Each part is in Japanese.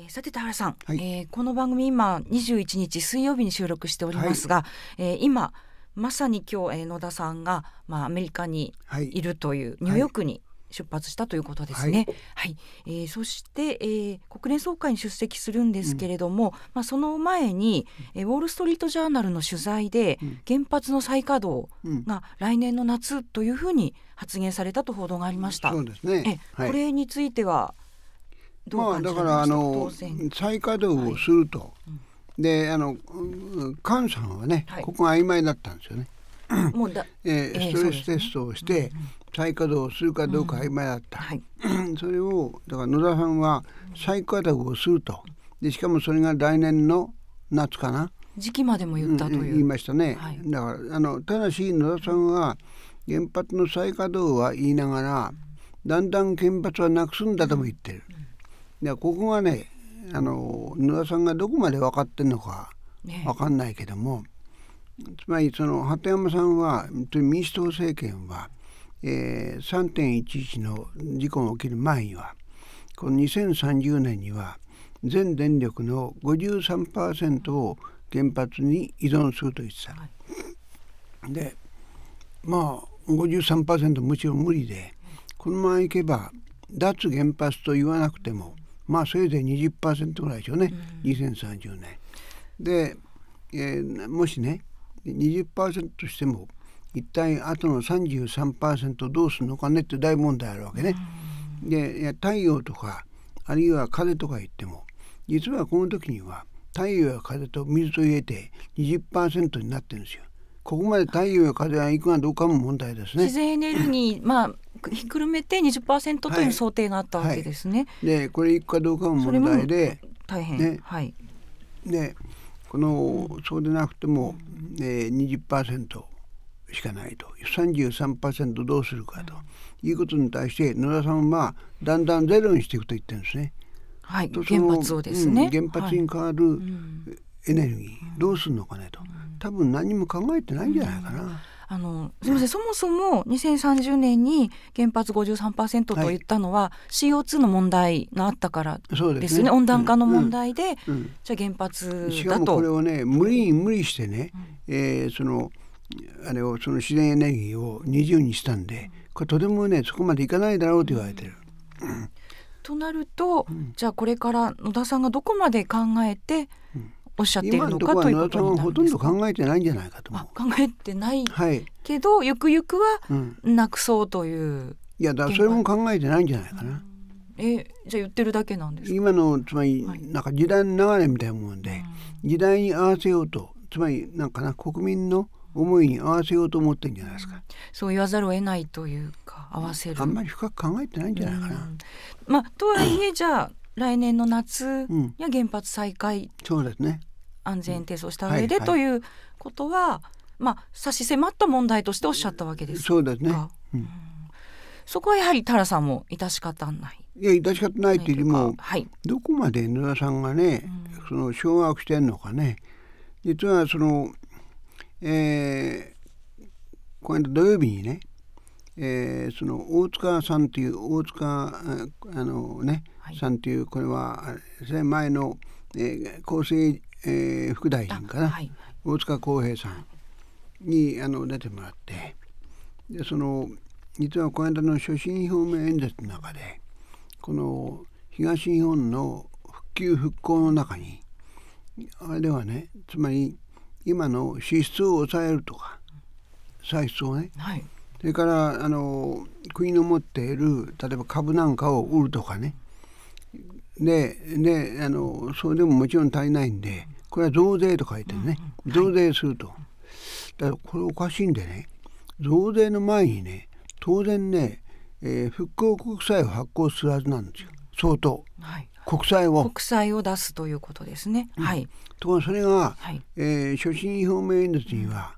えー、さて田原さん、はい、えー、この番組今21日水曜日に収録しておりますが、はい、えー、今まさに今日、えー、野田さんが、まあ、アメリカにいるという、はい、ニューヨークに出発したということですね。はい、はい、えー、そして、えー、国連総会に出席するんですけれども、うん、まあその前に、えー、ウォールストリートジャーナルの取材で、うん、原発の再稼働が来年の夏というふうに発言されたと報道がありました。うん、そうですね。え、はい、これについては。まあだからあの再稼働をすると、はい、であの菅さんはね、はい、ここが曖昧だったんですよね。もうだえー、ストレステストをして、再稼働するかどうか曖昧だった、うんはい、それをだから野田さんは再稼働をするとでしかもそれが来年の夏かな時期までも言ったという、うん、言いましたね、はい、だからあのただし野田さんは原発の再稼働は言いながらだんだん原発はなくすんだとも言ってる、うんでここがねあの野田さんがどこまで分かってるのか分かんないけども、つまりその鳩山さんは民主党政権は、えー、3.11の事故が起きる前にはこの2030年には全電力の53%を原発に依存すると言ってた。はい、でまあ53%もちろん無理でこのままいけば脱原発と言わなくてもまあせいぜい20%ぐらいでしょうね、うん、2030年。で、えー、もしね20%としても一体あとの33%どうするのかねって大問題あるわけね。うん、で太陽とかあるいは風とか言っても実はこの時には太陽や風と水と入れて20%になってるんですよ。ここまで太陽や風が行くがどうかも問題ですね。自然エネルギー、まあひっくるめて20%という想定があったわけですね。はいはい、でこれ行くかどうかも問題で大変、ね、はい。でこのそうでなくても、ええー、20%しかないと33%どうするかということに対して野田さんはまあ、だんだんゼロにしていくと言ってるんですね。はい、原発をですね、うん、原発に変わる、はい、うんエネルギーどうするのかねと、多分何も考えてないんじゃないかな。あのすみませんそもそも2030年に原発53%と言ったのは、CO2 の問題があったからですね、ね、温暖化の問題で、うんうん、じゃあ原発だと。しかもこれをね無理に無理してね、うん、えー、そのあれをその自然エネルギーを20にしたんでこれとてもねそこまでいかないだろうと言われてる。うんとなると、じゃあこれから野田さんがどこまで考えておっしゃっているのかということになほとんど考えてないんじゃないかと考えてないはい。けど、ゆくゆくはなくそうという、うん、いやだそれも考えてないんじゃないかな、うん、えじゃ言ってるだけなんです今のつまり、なんか時代の流れみたいなもんで、うん、時代に合わせようとつまりなんかな国民の思いに合わせようと思ってんじゃないですか、そう言わざるを得ないというか合わせるあんまり深く考えてないんじゃないかな、まあとはいえじゃ来年の夏や原発再開、そうですね安全提訴した上で、ということは、まあ、差し迫った問題としておっしゃったわけですそうですね、うん、そこはやはり田原さんも致し方ないいや致し方ないというよりも、はい、どこまで野田さんがね、うん、その掌握してんのかね実はそのえー、この間土曜日にね、えー、その大塚さんという大塚あのね、はい、さんというこれはです前の、えー、厚生、えー、副大臣かな、はい、大塚康平さんにあの出てもらってでその実はこの間の所信表明演説の中でこの東日本の復旧復興の中にあれではねつまり今の支出を抑えるとか歳出をね、はい、それからあの国の持っている例えば株なんかを売るとかね、うんでねあのそれでももちろん足りないんでこれは増税と書いてるね、増税すると、はい、だからこれおかしいんでね増税の前にね当然ね、えー、復興国債を発行するはずなんですよ相当、はい、国債を国債を出すということですね、うん、はいところがそれが、はい、えー、所信表明演説には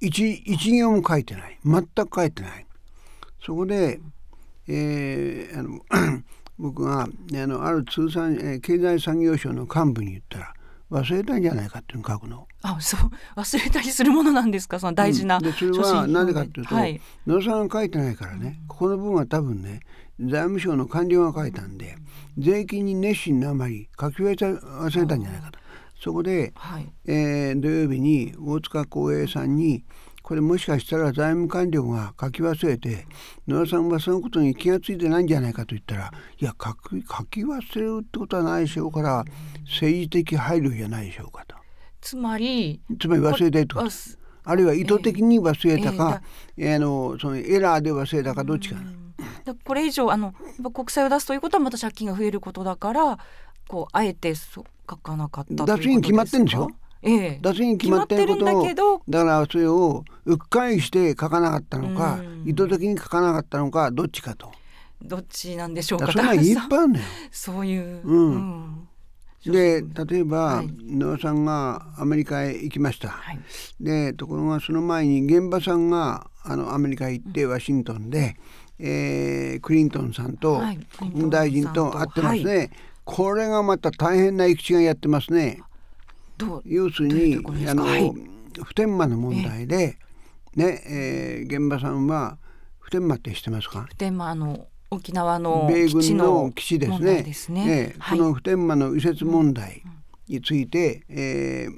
一一行も書いてない全く書いてないそこで、えー、あの僕があのある通産、え経済産業省の幹部に言ったら忘れたんじゃないかっていうのを書くの。あそう忘れたりするものなんですかその大事な、うん、でそれはなぜかというと、はい、野田さんが書いてないからね、ここの部分は多分ね財務省の官僚が書いたんで税金に熱心なあまり書き忘れたんじゃないかと。そこで、はい、えー、土曜日に大塚光栄さんに「これもしかしたら財務官僚が書き忘れて野田さんはそのことに気が付いてないんじゃないかと言ったらいや書き書き忘れるってことはないでしょうから政治的配慮じゃないでしょうかと。つまりつまり忘れたいとあるいは意図的に忘れたか、えー、えー、のそのエラーで忘れたかどっちか。これ以上あの国債を出すということはまた借金が増えることだからこうあえてそ書かなかったということですか。出すに決まってんでしょ。ええ、に決まってることをだからそれをうっかりして書かなかったのか、意図的に書かなかったのかどっちかと。どっちなんでしょうか。それいっぱいあるのよ。そういう。うん。で例えば、はい、野田さんがアメリカへ行きました、はい、でところがその前に現場さんがあのアメリカへ行ってワシントンで、うん、えー、クリントンさんと大臣と会ってますね、はい、これがまた大変な行き違いやってますね。要するにあの、はい、普天間の問題で、ねえー、現場さんは普天間って知ってますか普天間の沖縄の米軍の基地ですねですね、ねはい、この普天間の移設問題について、えー、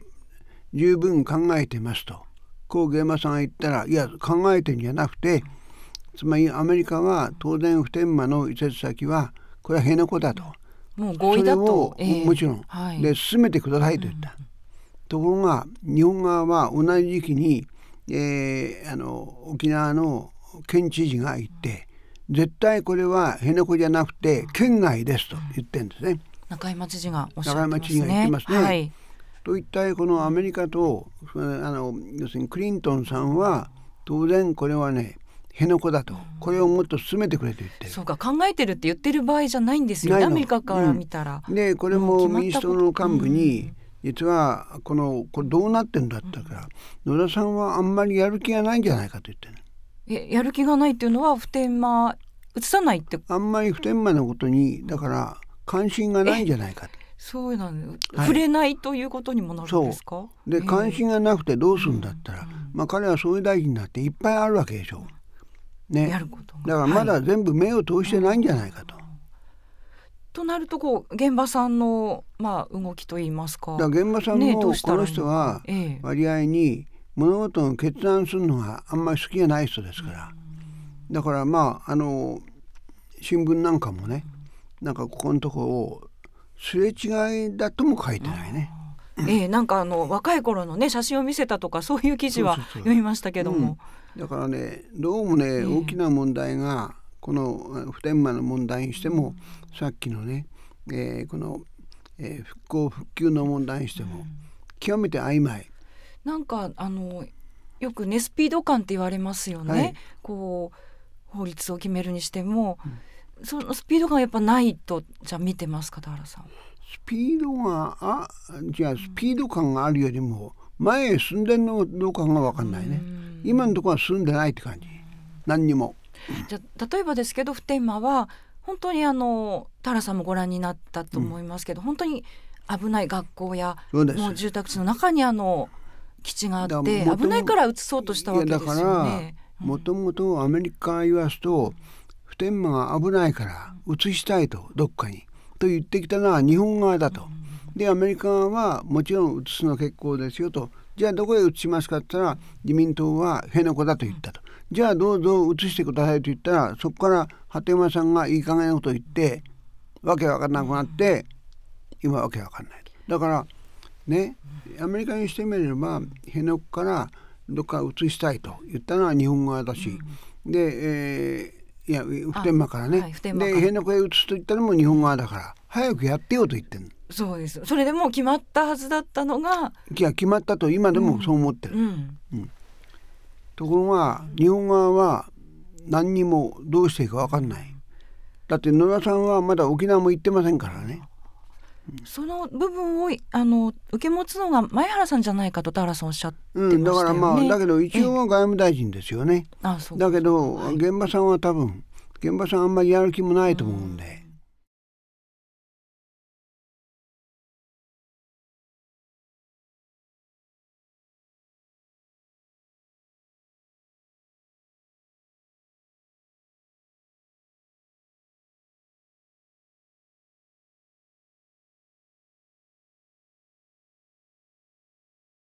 十分考えてますとこう現場さんが言ったらいや考えてんじゃなくてつまりアメリカは当然普天間の移設先はこれは辺野古だと。もう合意だと、えー、もちろん、はい、で進めてくださいと言った、うんところが日本側は同じ時期に、えー、あの沖縄の県知事が行って絶対これは辺野古じゃなくて県外ですと言ってるんですね。中山知事がおっしゃってますね。言ってますね。はい、と一体このアメリカとあの要するにクリントンさんは当然これはね辺野古だと、これをもっと進めてくれと言ってそうか考えてるって言ってる場合じゃないんですよアメリカから見たら。うん、でこれも民主党の幹部に、実はこのこれどうなってんだったから野田さんはあんまりやる気がないんじゃないかと言ってね。えやる気がないっていうのは普天間移さないってあんまり普天間のことにだから関心がないんじゃないかと。そうなではい、触れないということにもなるんですかで関心がなくてどうするんだったら、まあ、彼は総理大臣になっていっぱいあるわけでしょう。ね、だからまだ全部目を通してないんじゃないかと。はいとなるとこう現場さんのまあ動きといいますか。か現場さんも、ね、この人は割合に物事を決断するのはあんまり好きじゃない人ですから。だからまああの新聞なんかもね、なんかここのとこをすれ違いだとも書いてないね。ええなんかあの若い頃のね写真を見せたとかそういう記事は読みましたけども。うん、だからねどうもね、えー、大きな問題がこの普天間の問題にしてもさっきのね、えー、この、えー、復興復旧の問題にしても極めて曖昧。なんかあのよくねスピード感って言われますよね、はい、こう法律を決めるにしても、うん、そのスピード感やっぱないとじゃ見てますか田原さん。スピードがあじゃあスピード感があるよりも前へ進んでるのどうかが分かんないね、今のところは進んでないって感じ何にも。じゃ例えばですけど普天間は本当にあの田原さんもご覧になったと思いますけど、うん、本当に危ない学校やもう住宅地の中にあの基地があって危ないから移そうとしたわけですよね。もともとアメリカ言わすと、普天間が危ないから移したいとどっかにと言ってきたのは日本側だと。でアメリカはもちろん移すの結構ですよとじゃあどこへ移しますかって言ったら自民党は辺野古だと言ったと。じゃあどうぞ移してくださいと言ったらそこから鳩山さんがいい加減なこと言ってわけわかんなくなって今わけわかんないだからねアメリカにしてみれば辺野古からどっか移したいと言ったのは日本側だし、で、えー、いや普天間からね、はい、で辺野古へ移すと言ったのも日本側だから早くやってよと言ってるそうですそれでもう決まったはずだったのがいや決まったと今でもそう思ってる、うん、うん、ところが日本側は何にもどうしていいか分かんないだって野田さんはまだ沖縄も行ってませんからねその部分をあの受け持つのが前原さんじゃないかと田原さんおっしゃって、ねうん、だからまあだけど一応は外務大臣ですよね。あそうだけど、現場さんは多分現場さんあんまりやる気もないと思うんで、